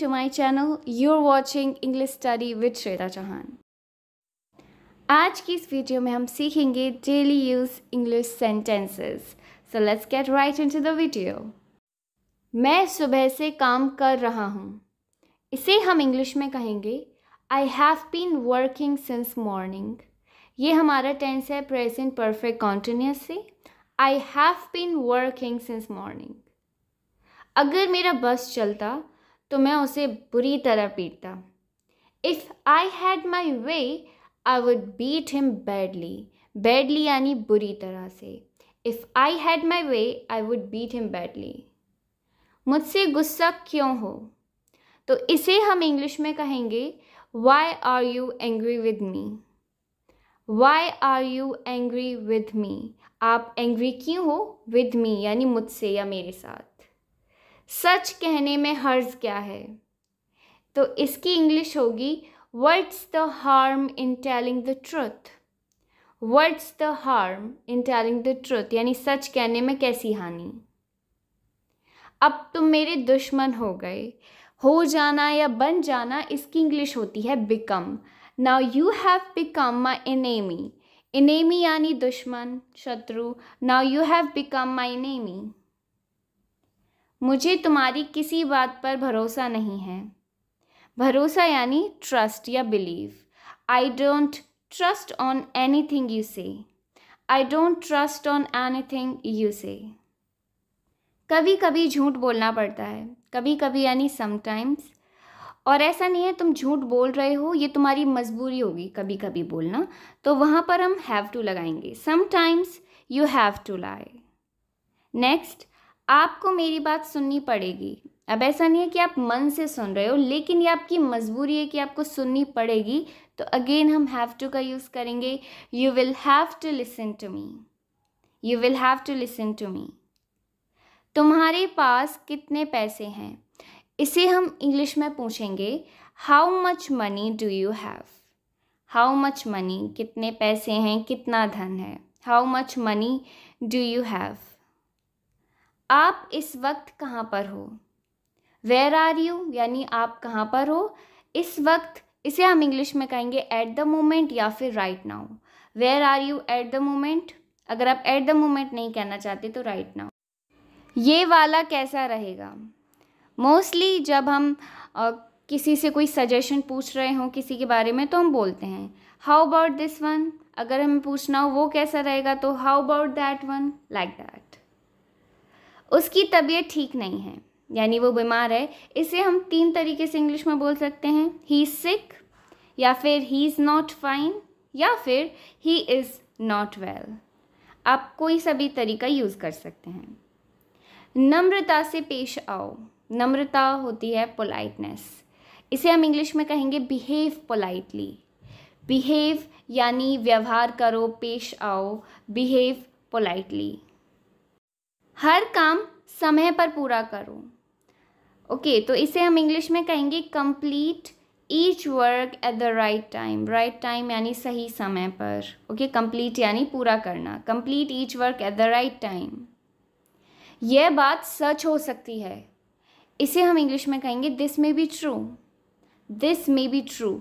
To my channel you are watching English study with Shweta Chauhan आज की इस वीडियो में हम सीखेंगे daily use English sentences so let's get right to the video मैं सुबह से काम कर रहा हूँ इसे हम इंग्लिश में कहेंगे I have been working since morning ये हमारा टेंस है present perfect continuously I have been working since morning अगर मेरा बस चलता तो मैं उसे बुरी तरह पीटता if I had my way I would beat him badly badly यानी बुरी तरह से if I had my way I would beat him badly मुझसे गुस्सा क्यों हो तो इसे हम इंग्लिश में कहेंगे why are you angry with me why are you angry with me आप एंग्री क्यों हो विद मी यानी मुझसे या मेरे साथ सच कहने में हर्ज क्या है तो इसकी इंग्लिश होगी words the harm in telling the truth words the harm in telling the truth यानी सच कहने में कैसी हानि अब तुम मेरे दुश्मन हो गए हो जाना या बन जाना इसकी इंग्लिश होती है become now you have become my enemy enemy यानी दुश्मन शत्रु now you have become my enemy मुझे तुम्हारी किसी बात पर भरोसा नहीं है भरोसा यानी ट्रस्ट या believe I don't trust on anything you say I don't trust on anything you say कभी कभी झूठ बोलना पड़ता है कभी कभी यानी समटाइम्स और ऐसा नहीं है तुम झूठ बोल रहे हो ये तुम्हारी मजबूरी होगी कभी कभी बोलना तो वहाँ पर हम हैव टू लगाएंगे sometimes you have to lie next आपको मेरी बात सुननी पड़ेगी अब ऐसा नहीं है कि आप मन से सुन रहे हो लेकिन ये आपकी मजबूरी है कि आपको सुननी पड़ेगी तो अगेन हम हैव टू का यूज़ करेंगे you will have to listen to me you will have to listen to me तुम्हारे पास कितने पैसे हैं इसे हम इंग्लिश में पूछेंगे how much money do you have how much money कितने पैसे हैं कितना धन है how much money do you have आप इस वक्त कहाँ पर हो वेर आर यू यानी आप कहाँ पर हो इस वक्त इसे हम इंग्लिश में कहेंगे एट द मोमेंट या फिर right now where are you at the moment अगर आप एट द मोमेंट नहीं कहना चाहते तो राइट right नाउ ये वाला कैसा रहेगा मोस्टली जब हम आ, किसी से कोई सजेशन पूछ रहे हों किसी के बारे में तो हम बोलते हैं हाउ अबाउट दिस वन अगर हमें पूछना हो वो कैसा रहेगा तो how about that one like that उसकी तबीयत ठीक नहीं है यानी वो बीमार है इसे हम तीन तरीके से इंग्लिश में बोल सकते हैं ही इज़ सिक या फिर ही इज़ नॉट फाइन या फिर ही इज़ नॉट वेल आप कोई सभी तरीका यूज़ कर सकते हैं नम्रता से पेश आओ नम्रता होती है पोलाइटनेस इसे हम इंग्लिश में कहेंगे बिहेव पोलाइटली बिहेव यानी व्यवहार करो पेश आओ बिहेव पोलाइटली हर काम समय पर पूरा करो ओके okay, तो इसे हम इंग्लिश में कहेंगे complete each work at the right time right time यानी सही समय पर ओके कंप्लीट यानी पूरा करना complete each work at the right time यह बात सच हो सकती है इसे हम इंग्लिश में कहेंगे this may be true this may be true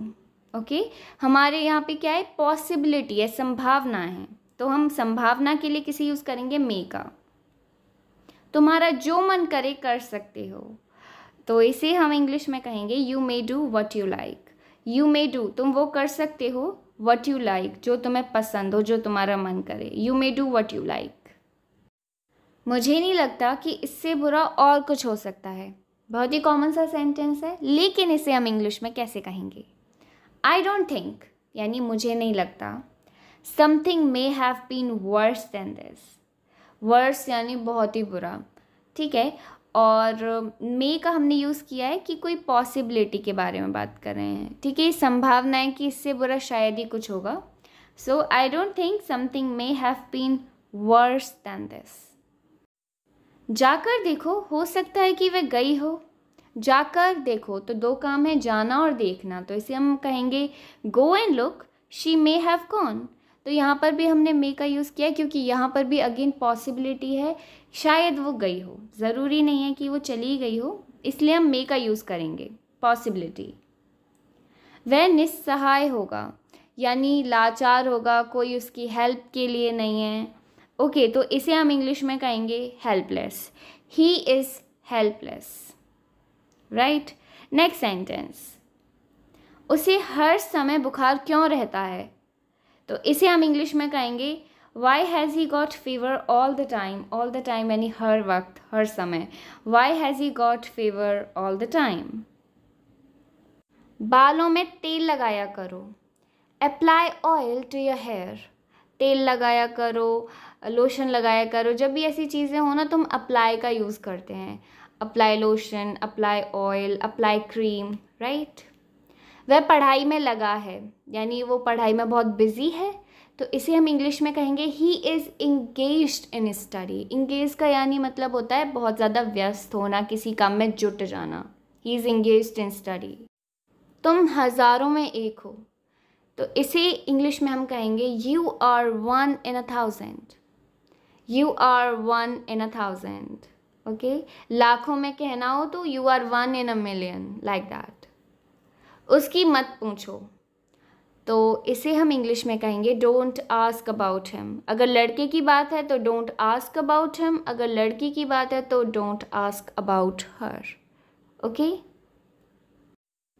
okay हमारे यहाँ पे क्या है पॉसिबिलिटी है संभावना है तो हम संभावना के लिए किसे यूज़ करेंगे मे का तुम्हारा जो मन करे कर सकते हो तो इसे हम इंग्लिश में कहेंगे you may do what you like you may do तुम वो कर सकते हो वट यू लाइक जो तुम्हें पसंद हो जो तुम्हारा मन करे you may do what you like मुझे नहीं लगता कि इससे बुरा और कुछ हो सकता है बहुत ही कॉमन सा सेंटेंस है लेकिन इसे हम इंग्लिश में कैसे कहेंगे आई डोंट थिंक यानी मुझे नहीं लगता something may have been worse than this worse यानी बहुत ही बुरा ठीक है और मे का हमने यूज़ किया है कि कोई पॉसिबिलिटी के बारे में बात कर रहे हैं ठीक है संभावना है कि इससे बुरा शायद ही कुछ होगा so I don't think something may have been worse than this जाकर देखो हो सकता है कि वह गई हो जाकर देखो तो दो काम है जाना और देखना तो इसे हम कहेंगे go and look she may have कौन तो यहाँ पर भी हमने मे का यूज़ किया क्योंकि यहाँ पर भी अगेन पॉसिबिलिटी है शायद वो गई हो ज़रूरी नहीं है कि वो चली गई हो इसलिए हम मे का यूज़ करेंगे पॉसिबिलिटी वह निस्सहाय होगा यानी लाचार होगा कोई उसकी हेल्प के लिए नहीं है ओके okay, तो इसे हम इंग्लिश में कहेंगे helpless he is helpless right next sentence उसे हर समय बुखार क्यों रहता है तो इसे हम इंग्लिश में कहेंगे why has he got fever all the time all the time यानी हर वक्त हर समय why has he got fever all the time बालों में तेल लगाया करो apply oil to your hair तेल लगाया करो लोशन लगाया करो जब भी ऐसी चीज़ें हो ना तुम अप्लाई का यूज़ करते हैं apply lotion apply oil apply cream right वह पढ़ाई में लगा है यानी वो पढ़ाई में बहुत बिजी है तो इसे हम इंग्लिश में कहेंगे he is engage in study engage का यानी मतलब होता है बहुत ज़्यादा व्यस्त होना किसी काम में जुट जाना he is engage in study तुम हज़ारों में एक हो तो इसे इंग्लिश में हम कहेंगे you are one in a thousand you are one in a thousand okay लाखों में कहना हो तो you are one in a million like that उसकी मत पूछो तो इसे हम इंग्लिश में कहेंगे डोंट आस्क अबाउट हिम अगर लड़के की बात है तो डोंट आस्क अबाउट हिम अगर लड़की की बात है तो don't ask about her okay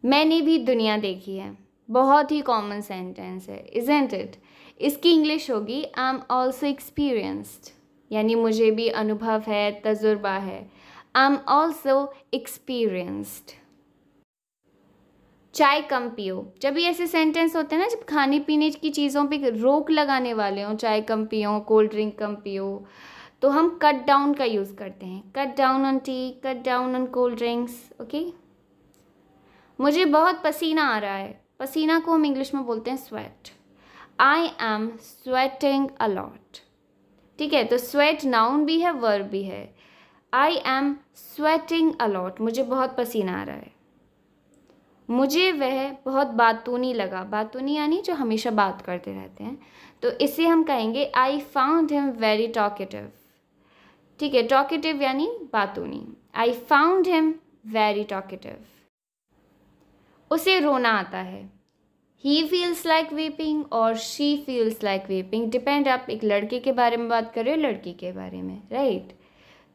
मैंने भी दुनिया देखी है बहुत ही कॉमन सेंटेंस है इजेंट इट इसकी इंग्लिश होगी आई एम ऑल्सो एक्सपीरियंस्ड यानी मुझे भी अनुभव है तजुर्बा है आई एम ऑल्सो एक्सपीरियंस्ड चाय कम पियो जब भी ऐसे सेंटेंस होते हैं ना जब खाने पीने की चीज़ों पे रोक लगाने वाले हों चाय कम पियो कोल्ड ड्रिंक कम पियो तो हम कट डाउन का यूज़ करते हैं cut down on tea cut down on cold drinks okay मुझे बहुत पसीना आ रहा है पसीना को हम इंग्लिश में बोलते हैं sweat I am sweating a lot ठीक है तो स्वेट नाउन भी है वर्ब भी है आई एम स्वेटिंग अलॉट मुझे बहुत पसीना आ रहा है मुझे वह बहुत बातूनी लगा बातूनी यानी जो हमेशा बात करते रहते हैं तो इसे हम कहेंगे I found him very talkative ठीक है टॉकेटिव यानी बातूनी I found him very talkative उसे रोना आता है ही फील्स लाइक वीपिंग और she feels like weeping depend आप एक लड़के के बारे में बात कर रहे हो लड़की के बारे में राइट right?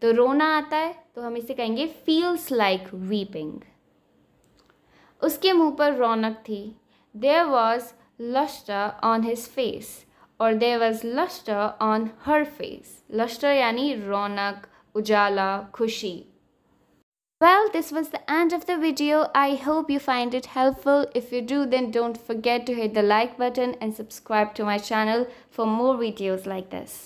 तो रोना आता है तो हम इसे कहेंगे फील्स लाइक वीपिंग उसके मुंह पर रौनक थी there was lustre on his face और there was lustre on her face lustre यानी रौनक उजाला खुशी Well, this was the end of the video. I hope you find it helpful. If you do, then don't forget to hit the like button and subscribe to my channel for more videos like this.